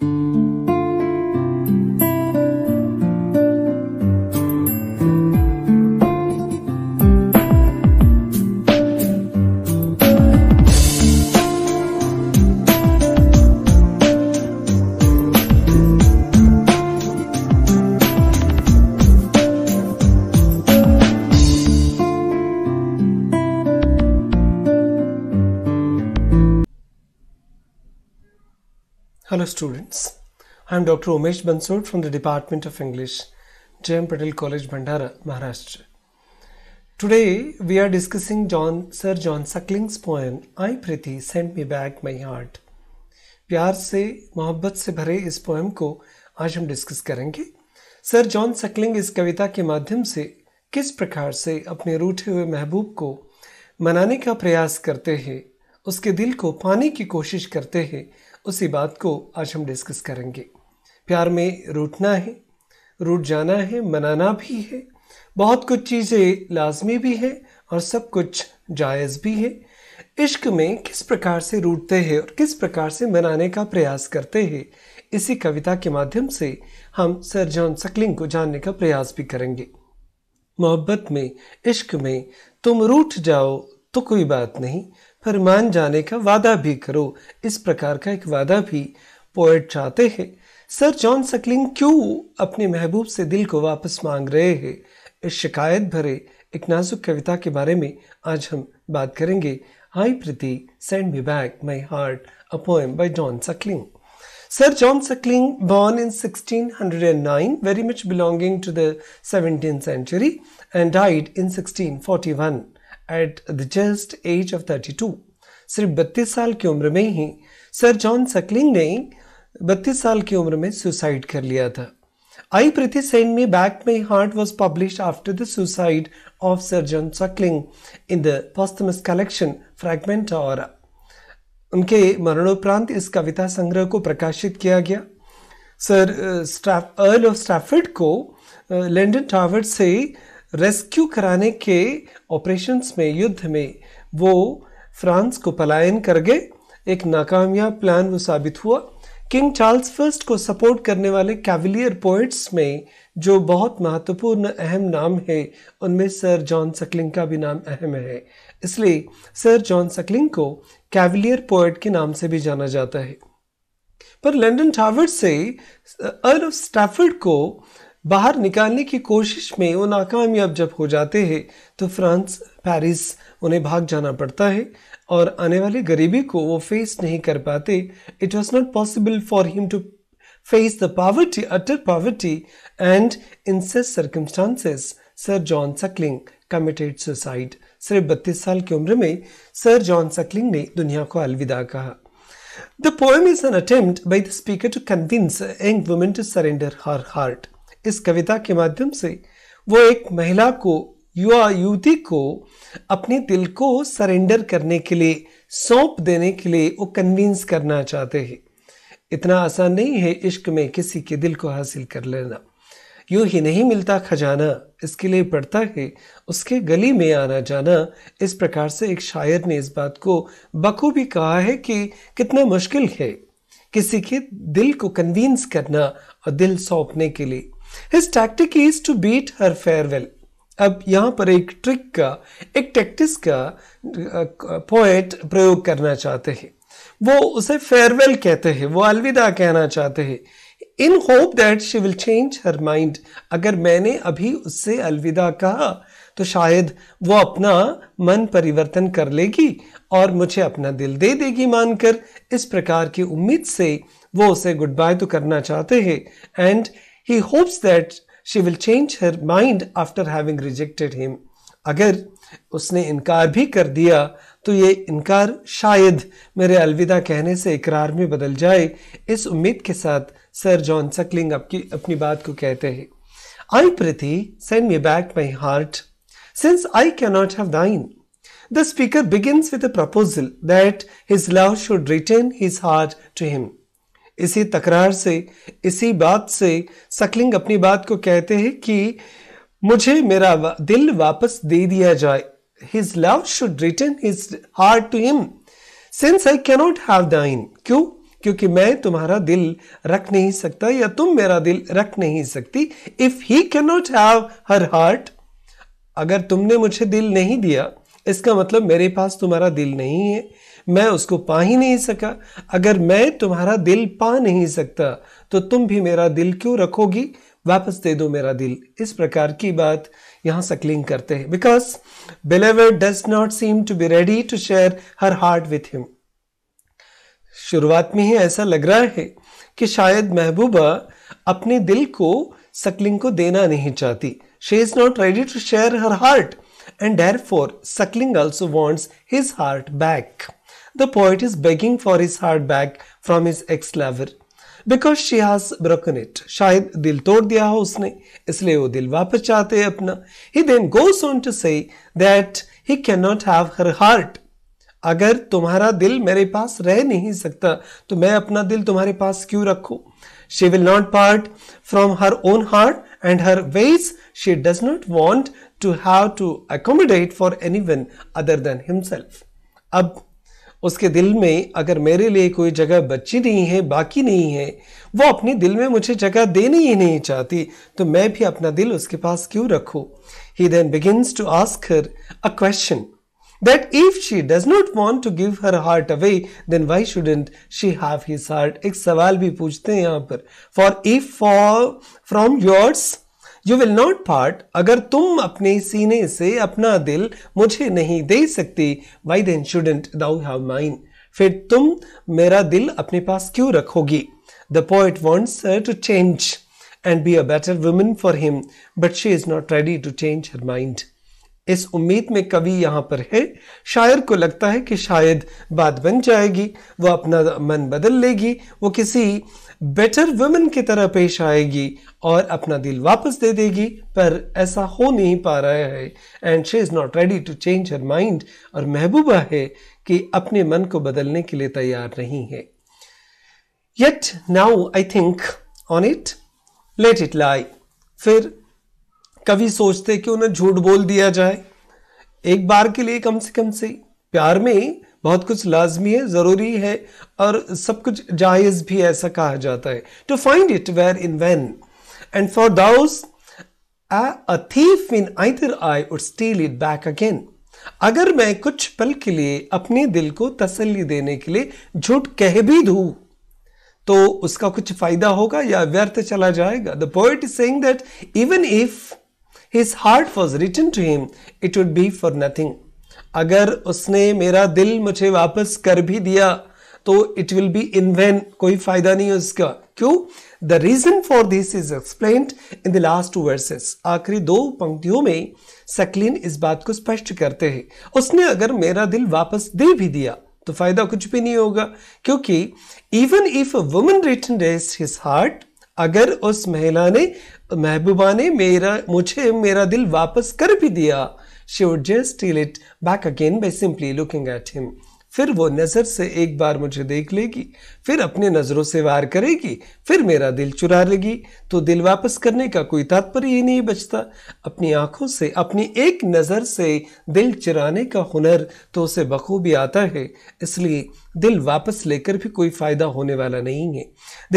you. Hello students, I am Dr. Umesh Bansod from the Department of English, J.M. Patel College, Bandara, Maharashtra. Today we are discussing John, Sir John Suckling's poem, I Priti Send Me Back My Heart. प्यार से मोहब्बत से भरे इस poem को आज हम discuss करेंगे सर जॉन सकलिंग इस कविता के माध्यम से किस प्रकार से अपने रूठे हुए महबूब को मनाने का प्रयास करते हैं उसके दिल को पाने की कोशिश करते हैं उसी बात को आज हम डिस्कस करेंगे प्यार में रूठना है रूठ जाना है मनाना भी है बहुत कुछ चीज़ें लाजमी भी हैं और सब कुछ जायज़ भी है इश्क में किस प्रकार से रूठते हैं और किस प्रकार से मनाने का प्रयास करते हैं इसी कविता के माध्यम से हम सर जॉन सकलिंग को जानने का प्रयास भी करेंगे मोहब्बत में इश्क में तुम रूठ जाओ तो कोई बात नहीं मान जाने का वादा भी करो इस प्रकार का एक वादा भी पोएट चाहते हैं सर जॉन सकलिंग क्यों अपने महबूब से दिल को वापस मांग रहे हैं इस शिकायत भरे एक नाजुक कविता के बारे में आज हम बात करेंगे I prithee send me back my heart a poem by John Suckling sir John Suckling born in 1609, very much belonging to the 17th century and died in 1641. At the just age of thirty two सिर्फ बत्तीस साल की उम्र में ही sir John Suckling ने बत्तीस साल की उम्र में सुसाइड कर लिया था आई प्रीति Sen me back me heart was publish after the suicide of sir John Suckling in the posthumous collection fragment और उनके मरणोपरांत इस कविता संग्रह को प्रकाशित किया गया sir Strafford earl of Strafford को लंडन टावर से uh, रेस्क्यू कराने के ऑपरेशंस में युद्ध में वो फ्रांस को पलायन कर गए एक नाकामयाब प्लान वो साबित हुआ किंग चार्ल्स फर्स्ट को सपोर्ट करने वाले कैविलियर पोइट्स में जो बहुत महत्वपूर्ण अहम नाम है उनमें सर जॉन सकलिंग का भी नाम अहम है इसलिए सर जॉन सकलिंग को कैविलियर पोइट के नाम से भी जाना जाता है पर लंडन टावर से अर्ल ऑफ स्टैफर्ड को बाहर निकालने की कोशिश में वो नाकामयाब जब हो जाते हैं तो फ्रांस पेरिस उन्हें भाग जाना पड़ता है और आने वाली गरीबी को वो फेस नहीं कर पाते it was not possible for him to face the poverty utter poverty and in such circumstances, Sir John Suckling committed suicide सिर्फ बत्तीस साल की उम्र में सर जॉन सकलिंग ने दुनिया को अलविदा कहा the poem is an attempt by the speaker to convince young women to surrender her heart इस कविता के माध्यम से वो एक महिला को युवा युवती को अपने दिल को सरेंडर करने के लिए सौंप देने के लिए वो कन्विंस करना चाहते हैं इतना आसान नहीं है इश्क में किसी के दिल को हासिल कर लेना यूं ही नहीं मिलता खजाना इसके लिए पड़ता है उसके गली में आना जाना इस प्रकार से एक शायर ने इस बात को बखूबी कहा है कि कितना मुश्किल है किसी के दिल को कन्वींस करना और दिल सौंपने के लिए his tactic is to bid her farewell अब यहां पर एक ट्रिक का एक टैक्टिस का पोएट प्रयोग करना चाहते हैं वो उसे फेयरवेल कहते हैं वो अलविदा कहना चाहते हैं in hope that she will change her mind अगर मैंने अभी उससे अलविदा कहा तो शायद वो अपना मन परिवर्तन कर लेगी और मुझे अपना दिल दे देगी मानकर इस प्रकार की उम्मीद से वो उसे गुड बाय तो करना चाहते हैं and he hopes that she will change her mind after having rejected him अगर उसने इनकार भी कर दिया तो ये इनकार शायद मेरे अलविदा कहने से इकरार में बदल जाए इस उम्मीद के साथ सर जॉन सकलिंग आपकी अपनी बात को कहते हैं I prithee send me back my heart since I cannot have thine the speaker begin with a proposal that his love should return his heart to him इसी तकरार से इसी बात से सकलिंग अपनी बात को कहते हैं कि मुझे मेरा दिल वापस दे दिया जाए his love should return his heart to him since I cannot have thine क्यों क्योंकि मैं तुम्हारा दिल रख नहीं सकता या तुम मेरा दिल रख नहीं सकती if he cannot have her heart अगर तुमने मुझे दिल नहीं दिया इसका मतलब मेरे पास तुम्हारा दिल नहीं है मैं उसको पा ही नहीं सका अगर मैं तुम्हारा दिल पा नहीं सकता तो तुम भी मेरा दिल क्यों रखोगी वापस दे दो मेरा दिल इस प्रकार की बात यहाँ सकलिंग करते हैं because beloved does not seem to be ready to share her heart with him शुरुआत में ही ऐसा लग रहा है कि शायद महबूबा अपने दिल को सकलिंग को देना नहीं चाहती is not ready to share her heart and therefore Suckling also wants his heart back the poet is begging for his heart back from his ex-lover. Because she has broken it. Shayad dil tod diya ho usne. Isle wo dil vaapar chaate apna. He then goes on to say that he cannot have her heart. Agar tumhara dil mere paas reh nahi sakta, to main apna dil tumhare paas kyu rakhu? She will not part from her own heart and her ways. She does not want to have to accommodate for anyone other than himself. Ab उसके दिल में अगर मेरे लिए कोई जगह बची नहीं है बाकी नहीं है वो अपने दिल में मुझे जगह देनी ही नहीं चाहती तो मैं भी अपना दिल उसके पास क्यों रखूं he then begins to ask her a question that if she does not want to give her heart away then why shouldn't she have his heart एक सवाल भी पूछते हैं यहाँ पर for if for from yours you will not part अगर तुम अपने सीने से अपना दिल मुझे नहीं दे सकती why then shouldn't thou have mine फिर तुम मेरा दिल अपने पास क्यों रखोगी the poet wants to change and be a better women for him but she is not ready to change her mind इस उम्मीद में कवि यहाँ पर है शायर को लगता है कि शायद बात बन जाएगी वो अपना मन बदल लेगी वो किसी बेटर वुमेन की तरह पेश आएगी और अपना दिल वापस दे देगी पर ऐसा हो नहीं पा रहा है and she is not ready to change her mind और महबूबा है कि अपने मन को बदलने के लिए तैयार नहीं है yet now I think on it let it lie फिर कभी सोचते कि उन्हें झूठ बोल दिया जाए एक बार के लिए कम से कम से प्यार में बहुत कुछ लाजमी है ज़रूरी है और सब कुछ जायज़ भी ऐसा कहा जाता है to find it were in vain and for those a thief in in eye eye steal it back again अगर मैं कुछ पल के लिए अपने दिल को तसल्ली देने के लिए झूठ कह भी दू तो उसका कुछ फायदा होगा या व्यर्थ चला जाएगा the poet is saying that even if his heart was written to him, it would be for nothing. अगर उसने मेरा दिल मुझे वापस कर भी दिया तो it will be in vain कोई फायदा नहीं है उसका क्यों the reason for this is explain in the last two verses आखिरी दो पंक्तियों में सकलीन इस बात को स्पष्ट करते हैं उसने अगर मेरा दिल वापस दे भी दिया तो फायदा कुछ भी नहीं होगा क्योंकि even if a woman returns his heart अगर उस महिला ने तो महबूबा ने मेरा मुझे मेरा दिल वापस कर भी दिया she would just steal it back again by simply looking at him फिर वो नज़र से एक बार मुझे देख लेगी फिर अपने नज़रों से वार करेगी फिर मेरा दिल चुरा लेगी तो दिल वापस करने का कोई तात्पर्य ही नहीं बचता अपनी आंखों से अपनी एक नज़र से दिल चुराने का हुनर तो उसे बखूबी आता है इसलिए दिल वापस लेकर भी कोई फ़ायदा होने वाला नहीं है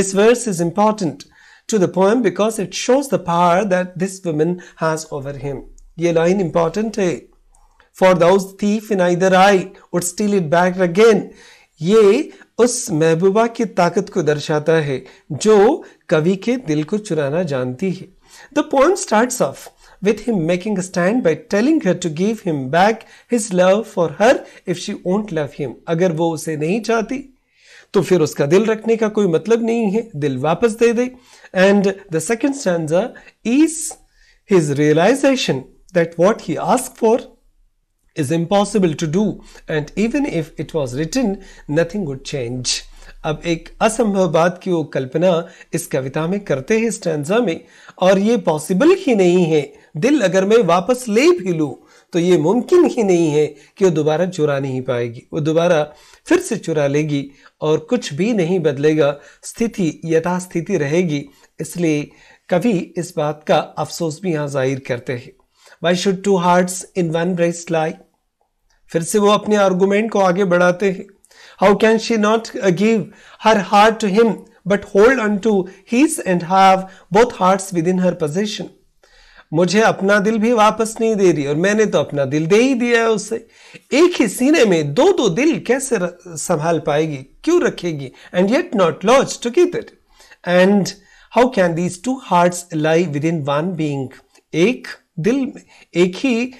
this verse is important to the poem because it shows the power that this woman has over him. ये लाइन इंपॉर्टेंट है for those thief in either eye would steal it back again ये उस महबूबा की ताकत को दर्शाता है जो कवि के दिल को चुराना जानती है the poem starts off with him making a stand by telling her to give him back his love for her if she won't love him. अगर वो उसे नहीं चाहती तो फिर उसका दिल रखने का कोई मतलब नहीं है दिल वापस दे दे and the second stanza is his realization that what he ask for is impossible to do and even if it was return nothing would change अब एक असंभव बात की वो कल्पना इस कविता में करते हैं स्टैंडा में और ये पॉसिबल ही नहीं है दिल अगर मैं वापस ले भी लूँ तो ये मुमकिन ही नहीं है कि वो दोबारा चुरा नहीं पाएगी वो दोबारा फिर से चुरा लेगी और कुछ भी नहीं बदलेगा स्थिति यथास्थिति रहेगी इसलिए कभी इस बात का अफसोस भी यहाँ जाहिर करते हैं why should two hearts in one breast lie फिर से वो अपने आर्गूमेंट को आगे बढ़ाते हैं how can she not give her heart to him but hold on to his and have both hearts within her position मुझे अपना दिल भी वापस नहीं दे रही और मैंने तो अपना दिल दे ही दिया है उसे एक ही सीने में दो दो दिल कैसे संभाल पाएगी क्यों रखेगी and yet not lodge to and how can these two hearts lie within one being एक दिल में एक ही आ,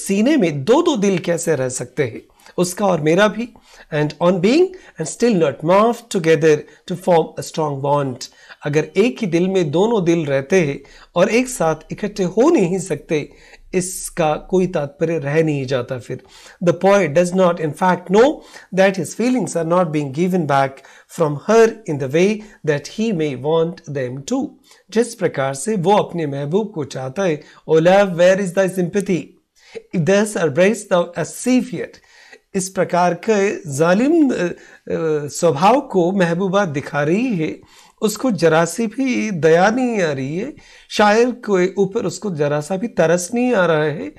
सीने में दो दो दिल कैसे रह सकते हैं उसका और मेरा भी and on being and still not match together to form a strong bond अगर एक ही दिल में दोनों दिल रहते हैं और एक साथ इकट्ठे हो नहीं सकते इसका कोई तात्पर्य रह नहीं जाता फिर the poet does not in fact know that his feelings are not being given back from her in the way that he may want them to जिस प्रकार से वो अपने महबूब को चाहता है O love where is thy sympathy thus our breasts thou इस प्रकार के जालिम स्वभाव को महबूबा दिखा रही है उसको जरा सी भी दया नहीं आ रही है शायर के ऊपर उसको जरा सा भी तरस नहीं आ रहा है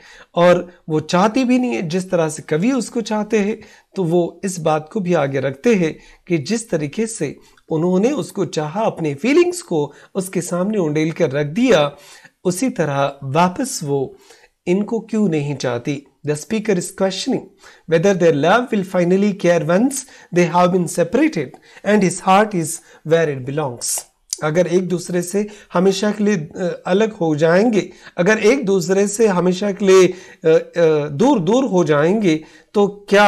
और वो चाहती भी नहीं है जिस तरह से कवि उसको चाहते हैं तो वो इस बात को भी आगे रखते हैं कि जिस तरीके से उन्होंने उसको चाहा अपने फीलिंग्स को उसके सामने उंडेल कर रख दिया उसी तरह वापस वो इनको क्यों नहीं चाहती The speaker is questioning whether their love will finally care once they have been separated and his heart is where it belongs. अगर एक दूसरे से हमेशा के लिए अलग हो जाएंगे अगर एक दूसरे से हमेशा के लिए दूर दूर हो जाएंगे तो क्या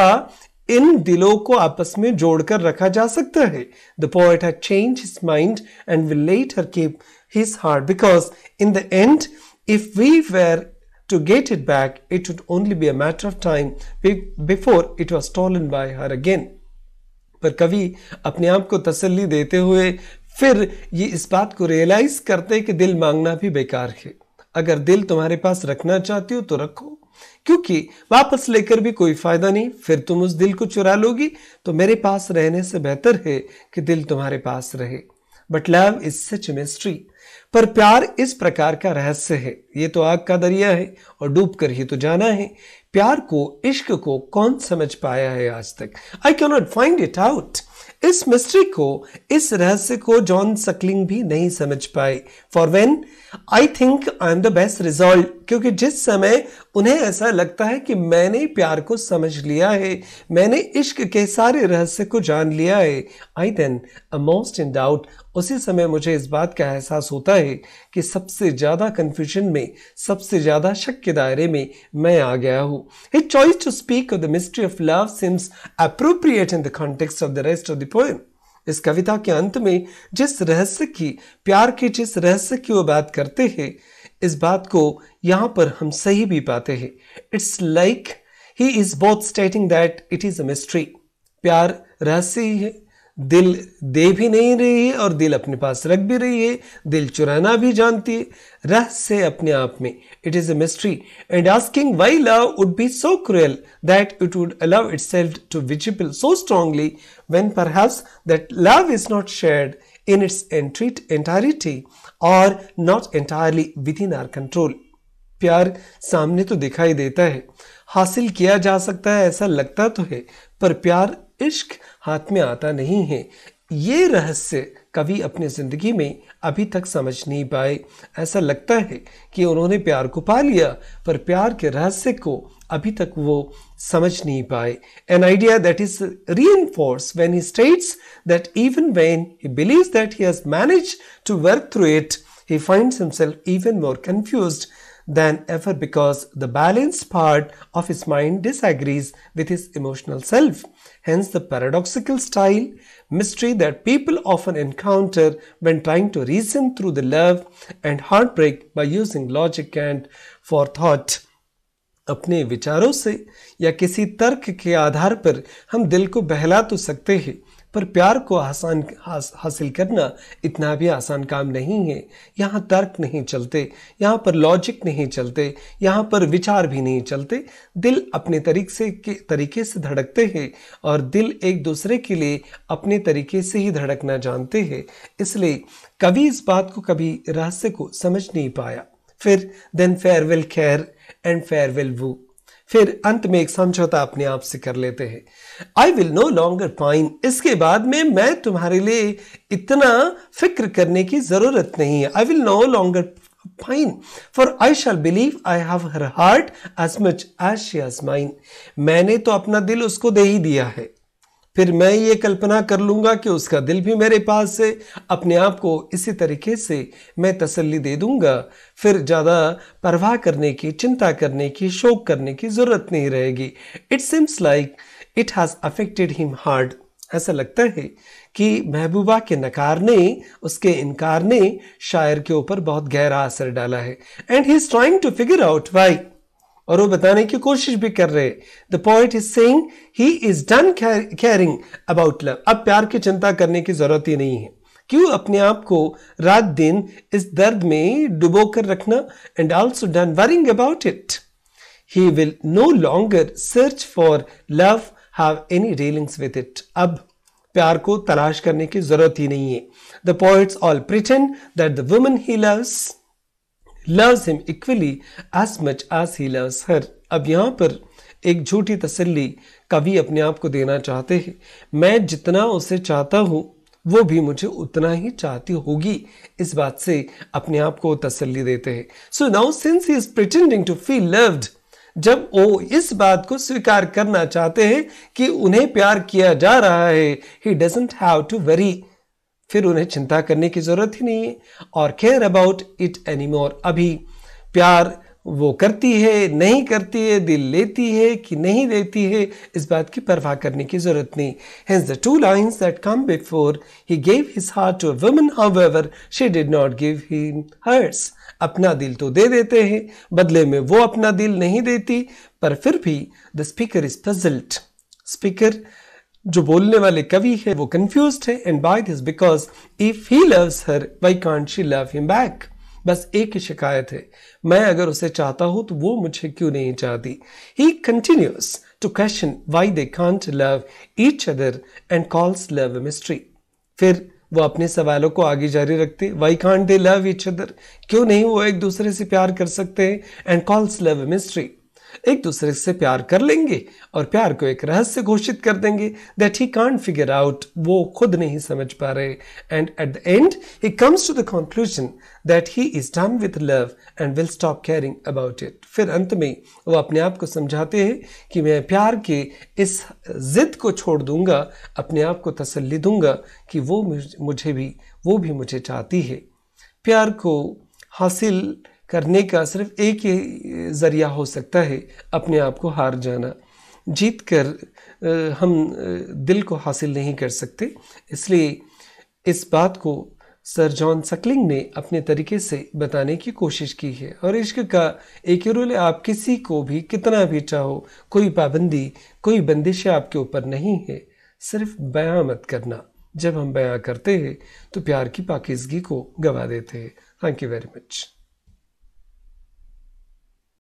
इन दिलों को आपस में जोड़कर रखा जा सकता है the poet had change his mind and will let her keep his heart because in the end if we were To get it back, it would only be a matter of time before it was stolen by her again. पर कवि अपने आप को तसल्ली देते हुए फिर ये इस बात को रियलाइज करते कि दिल मांगना भी बेकार है अगर दिल तुम्हारे पास रखना चाहती हो तो रखो क्योंकि वापस लेकर भी कोई फायदा नहीं फिर तुम उस दिल को चुरा लोगी तो मेरे पास रहने से बेहतर है कि दिल तुम्हारे पास रहे but love is such mystery पर प्यार इस प्रकार का रहस्य है ये तो आग का दरिया है और डूब कर ही तो जाना है प्यार को इश्क को कौन समझ पाया है आज तक I can not find it out इस मिस्ट्री को इस रहस्य को जॉन सकलिंग भी नहीं समझ पाए for when I think I am the best resolve क्योंकि जिस समय उन्हें ऐसा लगता है कि मैंने प्यार को समझ लिया है मैंने इश्क के सारे रहस्य को जान लिया है I then a most in doubt उसी समय मुझे इस बात का एहसास होता है कि सबसे ज़्यादा कन्फ्यूजन में सबसे ज़्यादा शक के दायरे में मैं आ गया हूँ his choice to speak of the mystery of love seems appropriate in the context of the rest of the poem इस कविता के अंत में जिस रहस्य की प्यार के जिस रहस्य की वो बात करते हैं इस बात को यहाँ पर हम सही भी पाते हैं it's like he is both stating that it is a mystery प्यार रहस्य ही है दिल दे भी नहीं रही है और दिल अपने पास रख भी रही है दिल चुराना भी जानती है रहस्य अपने आप में it is a mystery and asking why love would be so cruel that it would allow itself to visible so strongly when पर that love is not shared in its entire entirety और not entirely within our control प्यार सामने तो दिखाई देता है हासिल किया जा सकता है ऐसा लगता तो है पर प्यार इश्क हाथ में आता नहीं है ये रहस्य कभी अपनी जिंदगी में अभी तक समझ नहीं पाए ऐसा लगता है कि उन्होंने प्यार को पा लिया पर प्यार के रहस्य को अभी तक वो समझ नहीं पाए an idea that is reinforced when he states that even when he believes that he has managed to work through it, he finds himself even more confused than ever because the balanced part of his mind disagrees with his emotional self. Hence, the paradoxical style mystery that people often encounter when trying to reason through the love and heartbreak by using logic and forethought. अपने विचारों से या किसी तर्क के आधार पर हम दिल को बहला तो सकते हैं पर प्यार को आसान हासिल करना इतना भी आसान काम नहीं है यहाँ तर्क नहीं चलते यहाँ पर लॉजिक नहीं चलते यहाँ पर विचार भी नहीं चलते दिल अपने तरीके से के तरीके से धड़कते हैं और दिल एक दूसरे के लिए अपने तरीके से ही धड़कना जानते हैं इसलिए कभी इस बात को कभी रहस्य को समझ नहीं पाया फिर then farewell care and farewell woe फिर अंत में एक समझौता अपने आप से कर लेते हैं I will no longer pine इसके बाद में मैं तुम्हारे लिए इतना फिक्र करने की जरूरत नहीं है I will no longer pine for I shall believe I have her heart as much as she as mine मैंने तो अपना दिल उसको दे ही दिया है फिर मैं ये कल्पना कर लूँगा कि उसका दिल भी मेरे पास है अपने आप को इसी तरीके से मैं तसल्ली दे दूँगा फिर ज़्यादा परवाह करने की चिंता करने की शोक करने की ज़रूरत नहीं रहेगी it seems like it has affected him hard ऐसा लगता है कि महबूबा के नकार ने उसके इनकार ने शायर के ऊपर बहुत गहरा असर डाला है and he is trying to figure out why और वो बताने की कोशिश भी कर रहे the poet is saying he is done caring about love अब प्यार की चिंता करने की जरूरत ही नहीं है क्यों अपने आप को रात दिन इस दर्द में डुबो कर रखना and also done worrying about it he will no longer search for love have any feelings with it अब प्यार को तलाश करने की जरूरत ही नहीं है the poets all pretend that the woman he loves loves him equally as much as he loves her अब यहाँ पर एक झूठी तसल्ली कवि अपने आप को देना चाहते हैं मैं जितना उसे चाहता हूँ वो भी मुझे उतना ही चाहती होगी इस बात से अपने आप को तसल्ली देते हैं so now since he is pretending to feel loved जब वो इस बात को स्वीकार करना चाहते हैं कि उन्हें प्यार किया जा रहा है he doesn't have to worry फिर उन्हें चिंता करने की ज़रूरत ही नहीं है और care about it anymore अभी प्यार वो करती है नहीं करती है दिल लेती है कि नहीं लेती है इस बात की परवाह करने की जरूरत नहीं hence the two lines that come before he gave his heart to woman however she did not give he hearts अपना दिल तो दे देते हैं बदले में वो अपना दिल नहीं देती पर फिर भी the speaker is puzzled speaker जो बोलने वाले कवि है वो कंफ्यूज है and by this because if he loves her why can't she love him back बस एक ही शिकायत है मैं अगर उसे चाहता हूं तो वो मुझे क्यों नहीं चाहती he continues to question why they can't love each other and calls love mystery फिर वो अपने सवालों को आगे जारी रखते why can't they love each other क्यों नहीं वो एक दूसरे से प्यार कर सकते हैं एंड कॉल्स लव मिस्ट्री एक दूसरे से प्यार कर लेंगे और प्यार को एक रहस्य घोषित कर देंगे that he can't figure out वो खुद नहीं समझ पा रहे and at the end he comes to the conclusion that he is done with love and will stop caring about it फिर अंत में वो अपने आप को समझाते हैं कि मैं प्यार के इस जिद को छोड़ दूंगा अपने आप को तसल्ली दूंगा कि वो मुझे भी वो भी मुझे चाहती है प्यार को हासिल करने का सिर्फ एक ही ज़रिया हो सकता है अपने आप को हार जाना जीत कर हम दिल को हासिल नहीं कर सकते इसलिए इस बात को सर जॉन सकलिंग ने अपने तरीके से बताने की कोशिश की है और इश्क का एक रूल आप किसी को भी कितना भी चाहो कोई पाबंदी कोई बंदिशें आपके ऊपर नहीं है सिर्फ बयां मत करना जब हम बयां करते हैं तो प्यार की पाकिजगी को गवा देते हैं थैंक यू वेरी मच